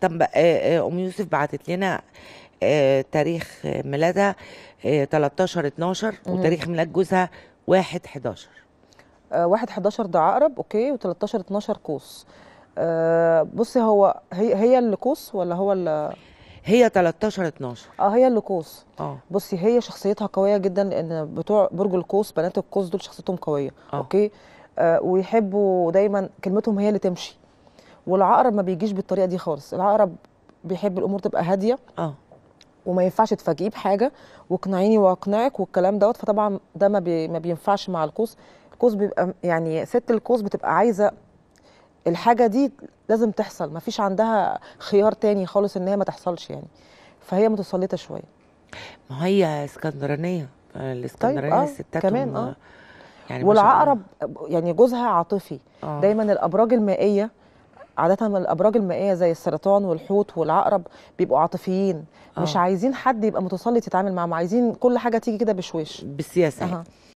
طب آه، آه، ام يوسف بعتت لنا آه، تاريخ ميلادها 13 12 وتاريخ ميلاد جوزها 1 11 1 11 ده عقرب اوكي و13 12 قوس بصي هو هي هي اللي قوس ولا هو اللي هي 13 12 اه هي اللي قوس اه بصي هي شخصيتها قويه جدا لان بتوع برج القوس بنات القوس دول شخصيتهم قويه أوه. اوكي آه ويحبوا دايما كلمتهم هي اللي تمشي والعقرب ما بيجيش بالطريقه دي خالص العقرب بيحب الامور تبقى هاديه اه وما ينفعش تفاجئيه بحاجه واقنعيني واقنعك والكلام دوت فطبعا ده ما, بي ما بينفعش مع القوس القوس بيبقى يعني ست القوس بتبقى عايزه الحاجه دي لازم تحصل ما فيش عندها خيار تاني خالص ان هي ما تحصلش يعني فهي متسلطه شويه ما هي اسكندرانيه الاسكندرانيه طيب آه الستات كمان اه يعني والعقرب يعني جوزها عاطفي آه. دايما الابراج المائيه عاده الابراج المائيه زي السرطان والحوت والعقرب بيبقوا عاطفيين مش آه. عايزين حد يبقى متسلط يتعامل معاهم عايزين كل حاجه تيجي كده بشويش بالسياسه أه.